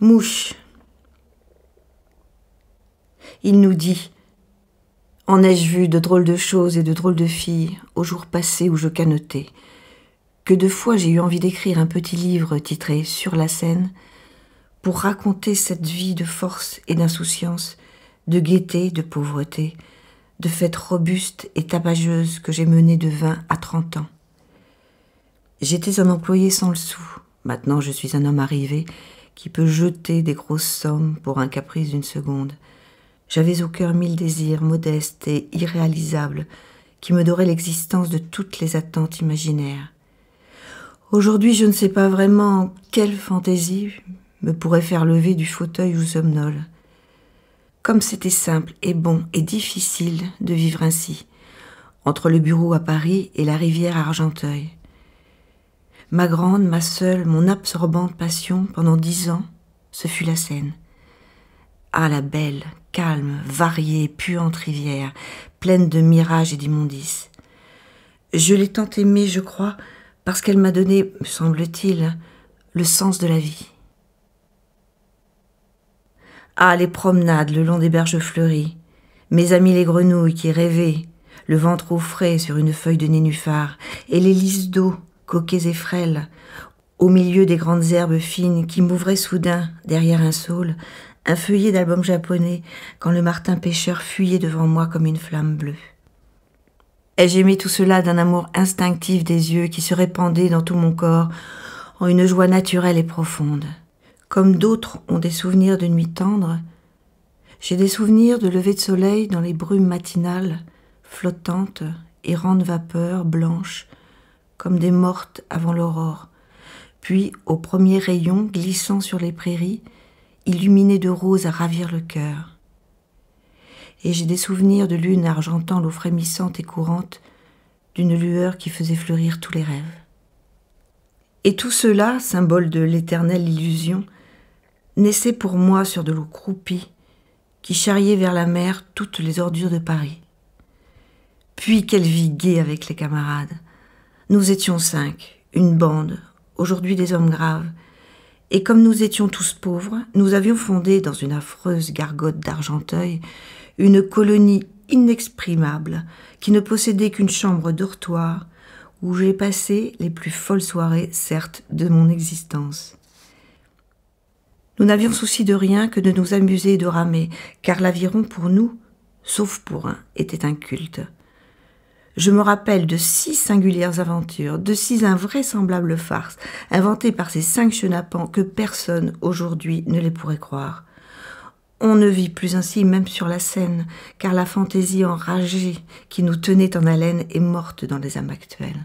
Mouche. Il nous dit En ai-je vu de drôles de choses et de drôles de filles au jour passé où je canotais Que de fois j'ai eu envie d'écrire un petit livre titré Sur la scène pour raconter cette vie de force et d'insouciance, de gaieté, de pauvreté, de fête robuste et tapageuse que j'ai menée de 20 à 30 ans. J'étais un employé sans le sou. Maintenant, je suis un homme arrivé qui peut jeter des grosses sommes pour un caprice d'une seconde. J'avais au cœur mille désirs modestes et irréalisables qui me doraient l'existence de toutes les attentes imaginaires. Aujourd'hui, je ne sais pas vraiment quelle fantaisie me pourrait faire lever du fauteuil ou somnol. Comme c'était simple et bon et difficile de vivre ainsi, entre le bureau à Paris et la rivière Argenteuil ma grande, ma seule, mon absorbante passion pendant dix ans, ce fut la Seine. Ah, la belle, calme, variée, puante rivière, pleine de mirages et d'immondices. Je l'ai tant aimée, je crois, parce qu'elle m'a donné, me semble-t-il, le sens de la vie. Ah, les promenades le long des berges fleuries, mes amis les grenouilles qui rêvaient, le ventre au frais sur une feuille de nénuphar, et les lys d'eau coquets et frêles, au milieu des grandes herbes fines qui m'ouvraient soudain, derrière un saule, un feuillet d'album japonais, quand le martin pêcheur fuyait devant moi comme une flamme bleue. Et j'aimais tout cela d'un amour instinctif des yeux qui se répandait dans tout mon corps en une joie naturelle et profonde. Comme d'autres ont des souvenirs de nuits tendres, j'ai des souvenirs de lever de soleil dans les brumes matinales, flottantes, errantes vapeurs blanches, comme des mortes avant l'aurore. Puis, aux premiers rayons glissant sur les prairies, illuminées de roses à ravir le cœur. Et j'ai des souvenirs de lune argentant l'eau frémissante et courante, d'une lueur qui faisait fleurir tous les rêves. Et tout cela, symbole de l'éternelle illusion, naissait pour moi sur de l'eau croupie, qui charriait vers la mer toutes les ordures de Paris. Puis quelle vie gaie avec les camarades, nous étions cinq, une bande, aujourd'hui des hommes graves. Et comme nous étions tous pauvres, nous avions fondé dans une affreuse gargote d'Argenteuil une colonie inexprimable qui ne possédait qu'une chambre dortoir où j'ai passé les plus folles soirées, certes, de mon existence. Nous n'avions souci de rien que de nous amuser et de ramer, car l'aviron pour nous, sauf pour un, était un culte. Je me rappelle de six singulières aventures, de six invraisemblables farces, inventées par ces cinq chenapans que personne aujourd'hui ne les pourrait croire. On ne vit plus ainsi même sur la scène, car la fantaisie enragée qui nous tenait en haleine est morte dans les âmes actuelles.